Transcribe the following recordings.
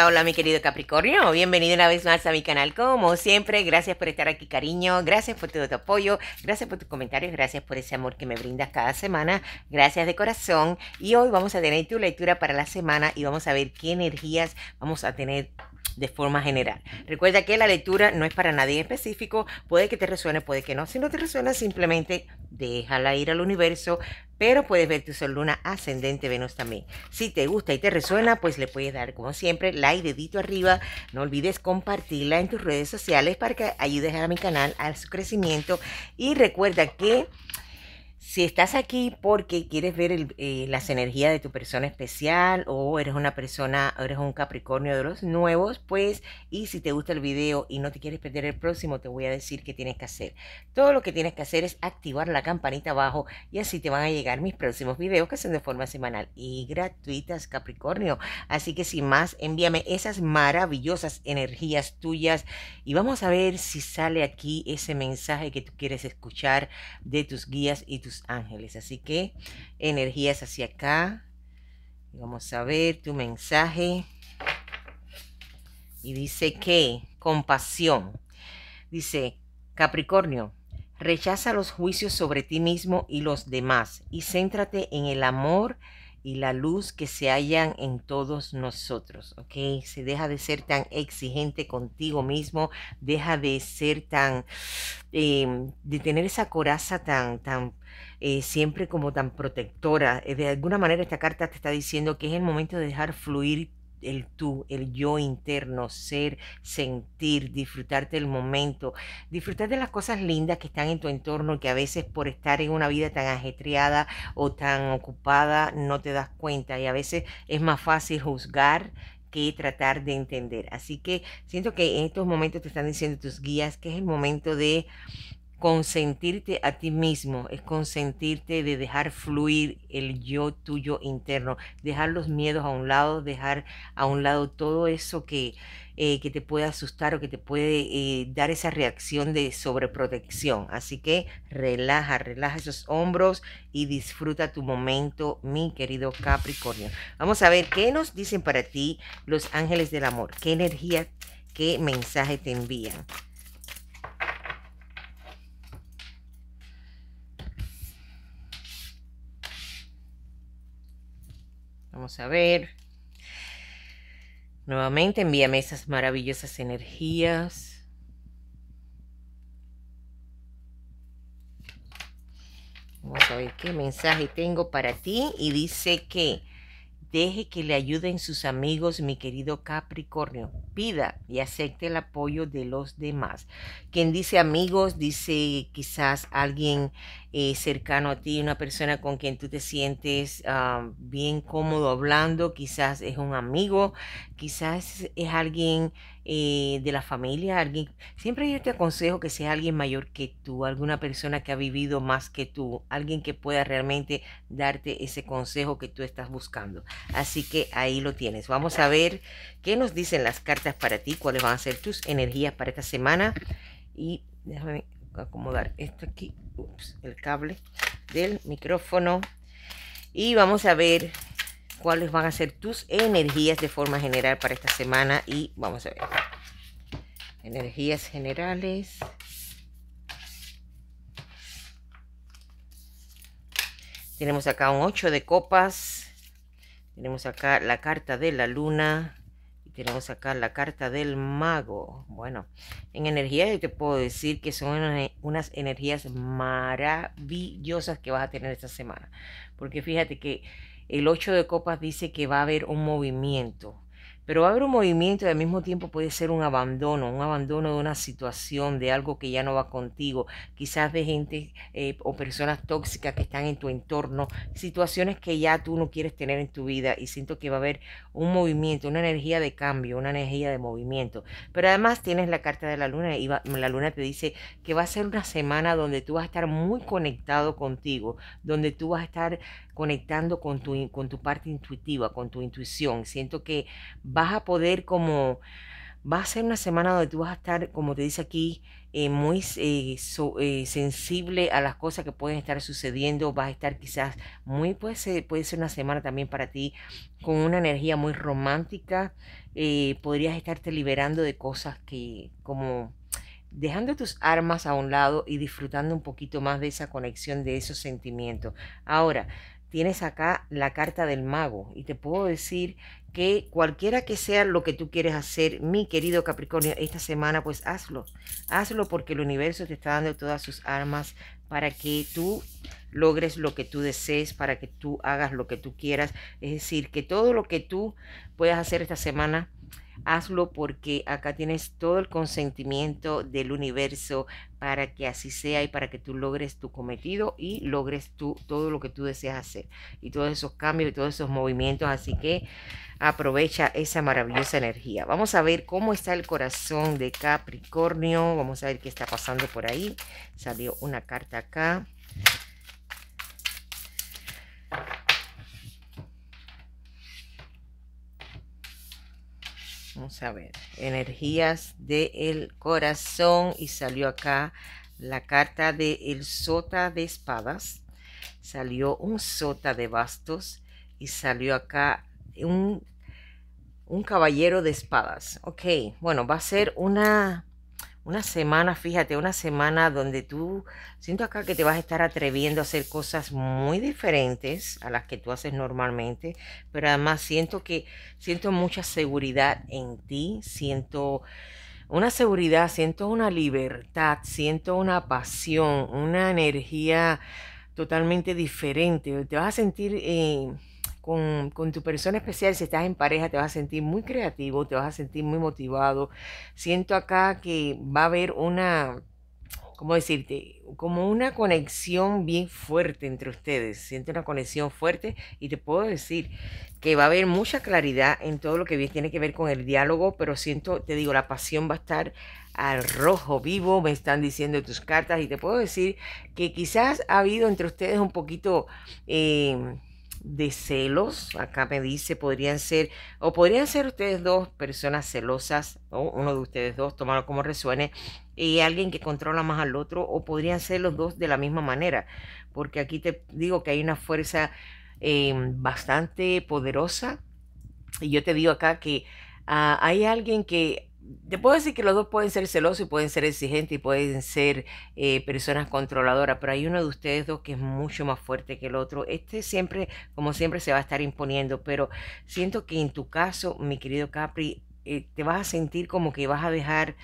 Hola mi querido Capricornio, bienvenido una vez más a mi canal como siempre, gracias por estar aquí cariño, gracias por todo tu apoyo, gracias por tus comentarios, gracias por ese amor que me brindas cada semana, gracias de corazón y hoy vamos a tener tu lectura para la semana y vamos a ver qué energías vamos a tener de forma general. Recuerda que la lectura no es para nadie específico, puede que te resuene, puede que no. Si no te resuena, simplemente déjala ir al universo, pero puedes ver tu sol luna ascendente Venus también. Si te gusta y te resuena, pues le puedes dar como siempre like, dedito arriba. No olvides compartirla en tus redes sociales para que ayudes a mi canal a su crecimiento y recuerda que si estás aquí porque quieres ver eh, las energías de tu persona especial o eres una persona, o eres un Capricornio de los nuevos, pues, y si te gusta el video y no te quieres perder el próximo, te voy a decir qué tienes que hacer. Todo lo que tienes que hacer es activar la campanita abajo y así te van a llegar mis próximos videos que son de forma semanal y gratuitas, Capricornio. Así que sin más, envíame esas maravillosas energías tuyas y vamos a ver si sale aquí ese mensaje que tú quieres escuchar de tus guías y tus ángeles. Así que energías hacia acá. Vamos a ver tu mensaje. Y dice que compasión. Dice, Capricornio, rechaza los juicios sobre ti mismo y los demás y céntrate en el amor y la luz que se hallan en todos nosotros, ¿ok? Se deja de ser tan exigente contigo mismo, deja de ser tan, em, de tener esa coraza tan, tan, eh, siempre como tan protectora. Eh, de alguna manera esta carta te está diciendo que es el momento de dejar fluir el tú, el yo interno, ser, sentir, disfrutarte del momento, disfrutar de las cosas lindas que están en tu entorno, que a veces por estar en una vida tan ajetreada o tan ocupada no te das cuenta y a veces es más fácil juzgar que tratar de entender. Así que siento que en estos momentos te están diciendo tus guías que es el momento de consentirte a ti mismo, es consentirte de dejar fluir el yo tuyo interno, dejar los miedos a un lado, dejar a un lado todo eso que, eh, que te puede asustar o que te puede eh, dar esa reacción de sobreprotección. Así que relaja, relaja esos hombros y disfruta tu momento, mi querido Capricornio. Vamos a ver qué nos dicen para ti los ángeles del amor, qué energía, qué mensaje te envían. Vamos a ver. Nuevamente envíame esas maravillosas energías. Vamos a ver qué mensaje tengo para ti. Y dice que deje que le ayuden sus amigos, mi querido Capricornio. Pida y acepte el apoyo de los demás. Quien dice amigos, dice quizás alguien eh, cercano a ti, una persona con quien tú te sientes ah, bien cómodo hablando, quizás es un amigo, quizás es alguien eh, de la familia, alguien, siempre yo te aconsejo que sea alguien mayor que tú, alguna persona que ha vivido más que tú, alguien que pueda realmente darte ese consejo que tú estás buscando. Así que ahí lo tienes. Vamos a ver qué nos dicen las cartas para ti, cuáles van a ser tus energías para esta semana y déjame acomodar esto aquí, el cable del micrófono. Y vamos a ver cuáles van a ser tus energías de forma general para esta semana. Y vamos a ver. Energías generales. Tenemos acá un 8 de copas. Tenemos acá la carta de la luna tenemos sacar la carta del mago. Bueno, en energía yo te puedo decir que son unas energías maravillosas que vas a tener esta semana. Porque fíjate que el 8 de copas dice que va a haber un movimiento. Pero va a haber un movimiento y al mismo tiempo puede ser un abandono, un abandono de una situación, de algo que ya no va contigo, quizás de gente eh, o personas tóxicas que están en tu entorno, situaciones que ya tú no quieres tener en tu vida y siento que va a haber un movimiento, una energía de cambio, una energía de movimiento. Pero además tienes la carta de la luna y la luna te dice que va a ser una semana donde tú vas a estar muy conectado contigo, donde tú vas a estar conectando con tu, con tu parte intuitiva, con tu intuición. Siento que vas a poder como, va a ser una semana donde tú vas a estar, como te dice aquí, eh, muy eh, eh, sensible a las cosas que pueden estar sucediendo, vas a estar quizás muy, puede puede ser una semana también para ti, con una energía muy romántica, podrías estarte liberando de cosas que como dejando tus armas a un lado y disfrutando un poquito más de esa conexión, de esos sentimientos. Ahora, tienes acá la carta del mago y te puedo decir que cualquiera que sea lo que tú quieres hacer, mi querido Capricornio, esta semana pues hazlo. Hazlo porque el universo te está dando todas sus armas para que tú logres lo que tú desees, para que tú hagas lo que tú quieras. Es decir, que todo lo que tú puedas hacer esta semana hazlo porque acá tienes todo el consentimiento del universo para que así sea y para que tú logres tu cometido y logres tú todo lo que tú deseas hacer y todos esos cambios y todos esos movimientos. Así que aprovecha esa maravillosa energía. Vamos a ver cómo está el corazón de Capricornio. Vamos a ver qué está pasando por ahí. Salió una carta acá. Vamos a ver, energías del corazón y salió acá la carta de el sota de espadas, salió un sota de bastos y salió acá un, un caballero de espadas. Ok, bueno, va a ser una una semana, fíjate, una semana donde tú siento acá que te vas a estar atreviendo a hacer cosas muy diferentes a las que tú haces normalmente, pero además siento que siento mucha seguridad en ti, siento una seguridad, siento una libertad, siento una pasión, una energía totalmente diferente. Te vas a sentir eh, con, tu persona especial, si estás en pareja, te vas a sentir muy creativo, te vas a sentir muy motivado. Siento acá que va a haber una, ¿cómo decirte? Como una conexión bien fuerte entre ustedes. Siento una conexión fuerte y te puedo decir que va a haber mucha claridad en todo lo que tiene que ver con el diálogo, pero siento, te digo, la pasión va a estar al rojo vivo, me están diciendo tus cartas y te puedo decir que quizás ha habido entre ustedes un poquito... Em, de celos, acá me dice, podrían ser, o podrían ser ustedes dos personas celosas, o uno de ustedes dos, tomarlo como resuene, y alguien que controla más al otro, o podrían ser los dos de la misma manera, porque aquí te digo que hay una fuerza em, bastante poderosa, y yo te digo acá que ah, hay alguien que te puedo decir que los dos pueden ser celosos y pueden ser exigentes y pueden ser eh, personas controladoras, pero hay uno de ustedes dos que es mucho más fuerte que el otro. Este siempre, como siempre, se va a estar imponiendo, pero siento que en tu caso, mi querido Capri, eh, te vas a sentir como que vas a dejar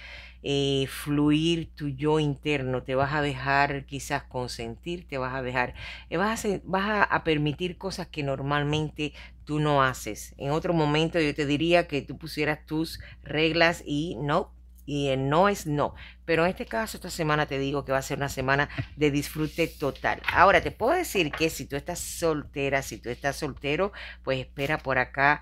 eh, fluir tu yo interno, te vas a dejar quizás consentir, te vas a dejar, vas a, vas a permitir cosas que normalmente tú no haces. En otro momento yo te diría que tú pusieras tus reglas y no, y el no es no. Pero en este caso, esta semana te digo que va a ser una semana de disfrute total. Ahora, te puedo decir que si tú estás soltera, si tú estás soltero, pues espera por acá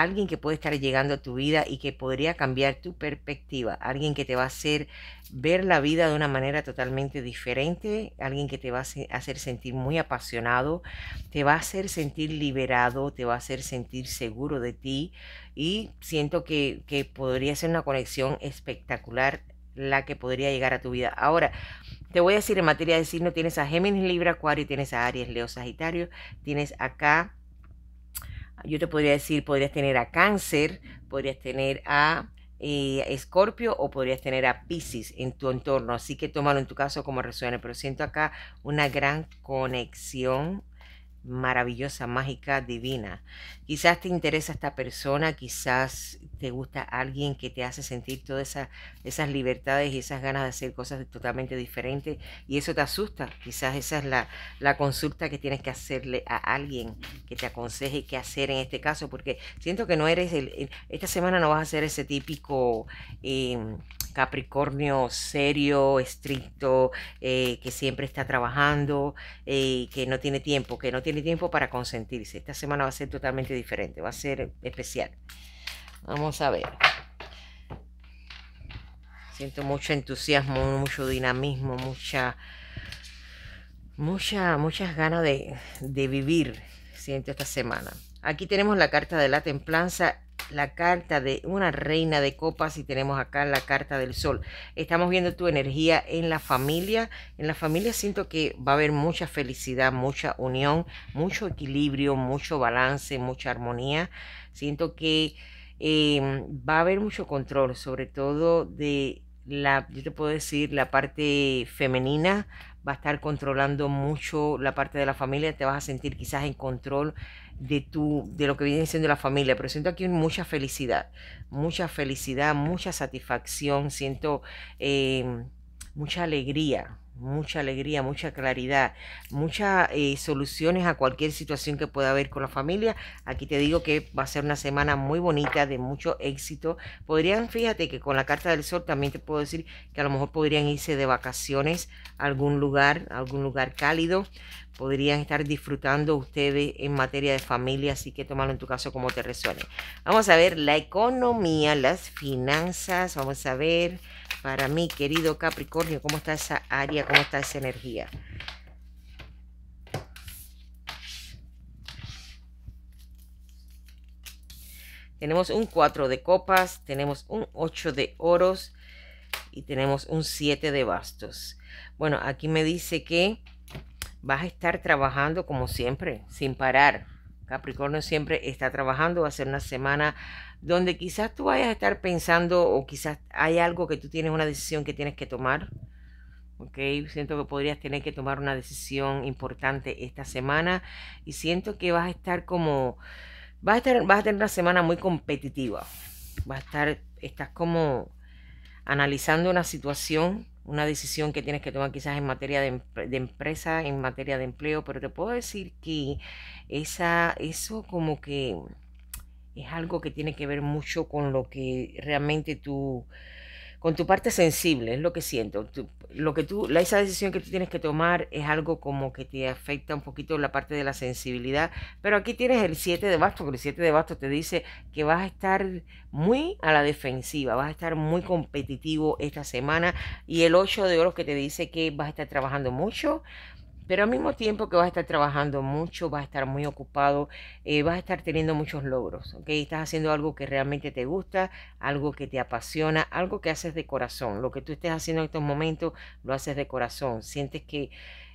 alguien que puede estar llegando a tu vida y que podría cambiar tu perspectiva, alguien que te va a hacer ver la vida de una manera totalmente diferente, alguien que te va a hacer sentir muy apasionado, te va a hacer sentir liberado, te va a hacer sentir seguro de ti y siento que, podría ser una conexión espectacular la que podría llegar a tu vida. Ahora, te voy a decir en materia de signo, tienes a Géminis, Libra, Acuario, tienes a Aries, Leo, Sagitario, tienes acá yo te podría decir, podrías tener a cáncer, podrías tener a eh, Escorpio o podrías tener a Pisces en tu entorno. Así que tómalo en tu caso como resuene. Pero siento acá una gran conexión maravillosa, mágica, divina. Quizás te interesa esta persona, quizás te gusta, alguien que te hace sentir todas esas libertades y esas ganas de hacer cosas totalmente diferentes y eso te asusta. Quizás esa es la, consulta que tienes que hacerle a alguien que te aconseje qué hacer en este caso, porque siento que no eres, esta semana no vas a ser ese típico... Em, Capricornio serio, estricto, eh, que siempre está trabajando, eh, que no tiene tiempo, que no tiene tiempo para consentirse. Esta semana va a ser totalmente diferente, va a ser especial. Vamos a ver. Siento mucho entusiasmo, mucho dinamismo, mucha, mucha, muchas ganas de, de vivir. Siento esta semana. Aquí tenemos la carta de la templanza la carta de una reina de copas y tenemos acá la carta del sol. Estamos viendo tu energía en la familia. En la familia siento que va a haber mucha felicidad, mucha unión, mucho equilibrio, mucho balance, mucha armonía. Siento que Em, va a haber mucho control, sobre todo de la, yo te puedo decir, la parte femenina va a estar controlando mucho la parte de la familia, te vas a sentir quizás en control de tu, de lo que viene siendo la familia, pero siento aquí mucha felicidad, mucha felicidad, mucha satisfacción, siento em, mucha alegría, mucha alegría, mucha claridad, muchas eh, soluciones a cualquier situación que pueda haber con la familia. Aquí te digo que va a ser una semana muy bonita, de mucho éxito. Podrían, fíjate que con la carta del sol también te puedo decir que a lo mejor podrían irse de vacaciones a algún lugar, algún lugar cálido. Podrían estar disfrutando ustedes en materia de familia, así que tómalo en tu caso como te resuene. Vamos a ver la economía, las finanzas, vamos a ver para mí, querido Capricornio, cómo está esa área, cómo está esa energía. Tenemos un 4 de copas, tenemos un 8 de oros y tenemos un 7 de bastos. Bueno, aquí me dice que vas a estar trabajando como siempre, sin parar. Capricornio siempre está trabajando, va a ser una semana donde quizás tú vayas a estar pensando o quizás hay algo que tú tienes una decisión que tienes que tomar. ¿ok? Siento que podrías tener que tomar una decisión importante esta semana y siento que vas a estar como, vas a, estar, vas a tener una semana muy competitiva. Vas a estar, estás como analizando una situación, una decisión que tienes que tomar quizás en materia de, de empresa, en materia de empleo, pero te puedo decir que esa, eso como que es algo que tiene que ver mucho con lo que realmente tú, con tu parte sensible, es lo que siento. lo que tú, esa decisión que tú tienes que tomar es algo como que te afecta un poquito la parte de la sensibilidad, pero aquí tienes el 7 de basto, que el 7 de basto te dice que vas a estar muy a la defensiva, vas a estar muy competitivo esta semana, y el 8 de oro que te dice que vas a estar trabajando mucho, pero al mismo tiempo que vas a estar trabajando mucho, vas a estar muy ocupado, eh, vas a estar teniendo muchos logros, ¿ok? Estás haciendo algo que realmente te gusta, algo que te apasiona, algo que haces de corazón. Lo que tú estés haciendo en estos momentos, lo haces de corazón. Sientes que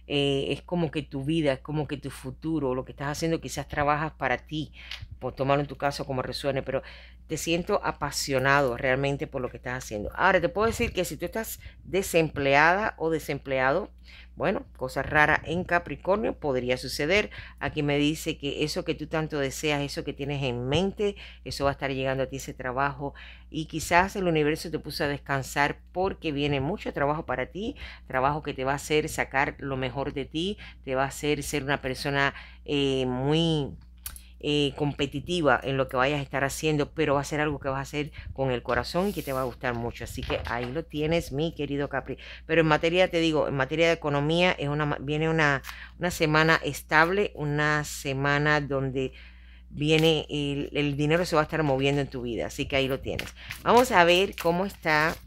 eh, es como que tu vida, es como que tu futuro, lo que estás haciendo quizás trabajas para ti, por tomarlo en tu caso como resuene, pero te siento apasionado realmente por lo que estás haciendo. Ahora, te puedo decir que si tú estás desempleada o desempleado, bueno, cosa rara en Capricornio podría suceder. Aquí me dice que eso que tú tanto deseas, eso que tienes en mente, eso va a estar llegando a ti ese trabajo. Y quizás el universo te puso a descansar porque viene mucho trabajo para ti, trabajo que te va a hacer sacar lo mejor de ti, te va a hacer ser una persona eh, muy eh, competitiva en lo que vayas a estar haciendo, pero va a ser algo que vas a hacer con el corazón y que te va a gustar mucho. Así que ahí lo tienes, mi querido Capri. Pero en materia, te digo, en materia de economía, es una, viene una, una semana estable, una semana donde viene el, el dinero se va a estar moviendo en tu vida. Así que ahí lo tienes. Vamos a ver cómo está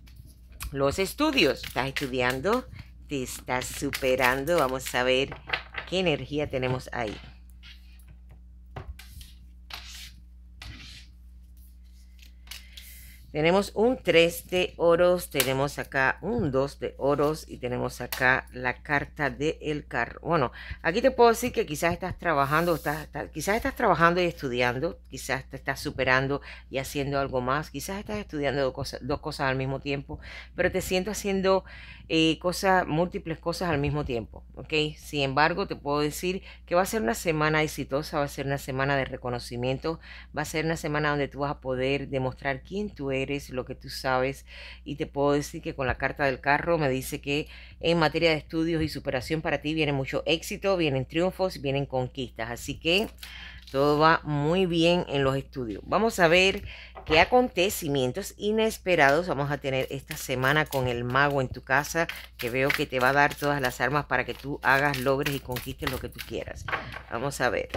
los estudios. ¿Estás estudiando? ¿Te estás superando? Vamos a ver qué energía tenemos ahí. Tenemos un 3 de oros, tenemos acá un 2 de oros y tenemos acá la carta del carro. Bueno, aquí te puedo decir que quizás estás trabajando, quizás estás trabajando y estudiando, quizás te estás superando y haciendo algo más, quizás estás estudiando dos cosas, al mismo tiempo, pero te siento haciendo eh, cosas, múltiples cosas al mismo tiempo, ¿ok? Sin embargo, te puedo decir que va a ser una semana exitosa, va a ser una semana de reconocimiento, va a ser una semana donde tú vas a poder demostrar quién tú eres lo que tú sabes. Y te puedo decir que con la carta del carro me dice que en materia de estudios y superación para ti viene mucho éxito, vienen triunfos, vienen conquistas. Así que todo va muy bien en los estudios. Vamos a ver qué acontecimientos inesperados vamos a tener esta semana con el mago en tu casa, que veo que te va a dar todas las armas para que tú hagas, logres y conquistes lo que tú quieras. Vamos a ver.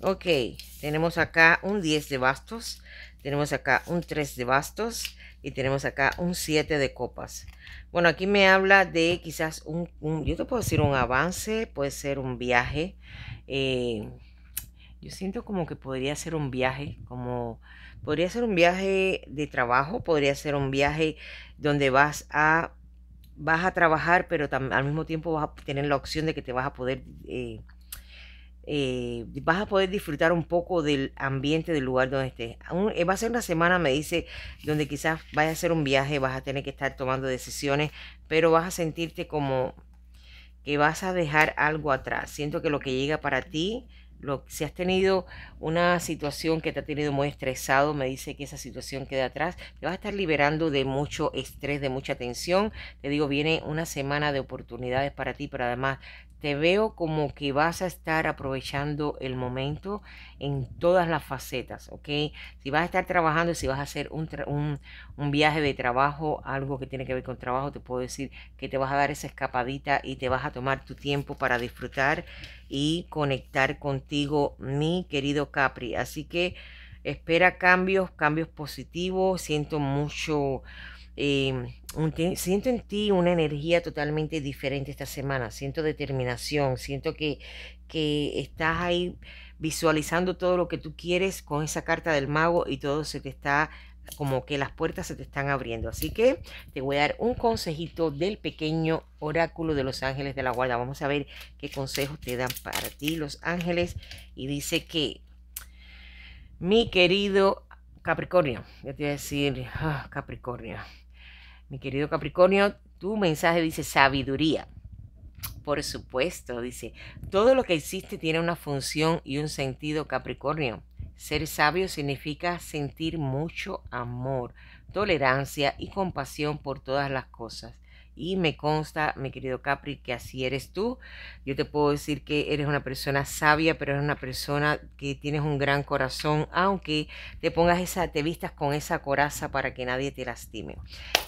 Ok, tenemos acá un 10 de bastos, tenemos acá un 3 de bastos y tenemos acá un 7 de copas. Bueno, aquí me habla de quizás un, yo te puedo decir un avance, puede ser un viaje. Eh, yo siento como que podría ser un viaje, como podría ser un viaje de trabajo, podría ser un viaje donde vas a, vas a trabajar, pero al mismo tiempo vas a tener la opción de que te vas a poder... Eh, eh, vas a poder disfrutar un poco del ambiente del lugar donde estés. Eh, va a ser una semana, me dice, donde quizás vayas a hacer un viaje, vas a tener que estar tomando decisiones, pero vas a sentirte como que vas a dejar algo atrás. Siento que lo que llega para ti, lo, si has tenido una situación que te ha tenido muy estresado, me dice que esa situación queda atrás, te vas a estar liberando de mucho estrés, de mucha tensión. Te digo, viene una semana de oportunidades para ti, pero además te veo como que vas a estar aprovechando el momento en todas las facetas, ¿ok? Si vas a estar trabajando, si vas a hacer un, viaje de trabajo, algo que tiene que ver con trabajo, te puedo decir que te vas a dar esa escapadita y te vas a tomar tu tiempo para disfrutar y conectar contigo, mi querido Capri. Así que espera cambios, cambios positivos, siento mucho Em, siento en ti una energía totalmente diferente esta semana, siento determinación, siento que, que estás ahí visualizando todo lo que tú quieres con esa carta del mago y todo se te está como que las puertas se te están abriendo. Así que te voy a dar un consejito del pequeño oráculo de los ángeles de la guarda. Vamos a ver qué consejos te dan para ti los ángeles. Y dice que mi querido Capricornio, ya te voy a decir ah, Capricornio. Mi querido Capricornio, tu mensaje dice sabiduría. Por supuesto, dice, todo lo que existe tiene una función y un sentido, Capricornio. Ser sabio significa sentir mucho amor, tolerancia y compasión por todas las cosas. Y me consta, mi querido Capri, que así eres tú. Yo te puedo decir que eres una persona sabia, pero eres una persona que tienes un gran corazón, aunque te pongas esa, te vistas con esa coraza para que nadie te lastime.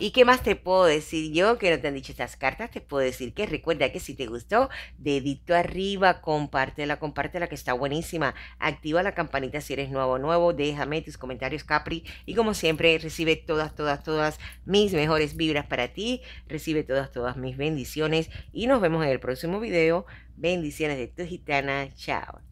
¿Y qué más te puedo decir yo que no te han dicho estas cartas? Te puedo decir que recuerda que si te gustó, dedito arriba, compártela, compártela que está buenísima. Activa la campanita si eres nuevo nuevo, déjame tus comentarios Capri y como siempre recibe todas, todas, todas mis mejores vibras para ti. Recibe todas, todas mis bendiciones y nos vemos en el próximo video. Bendiciones de tu gitana. Chao.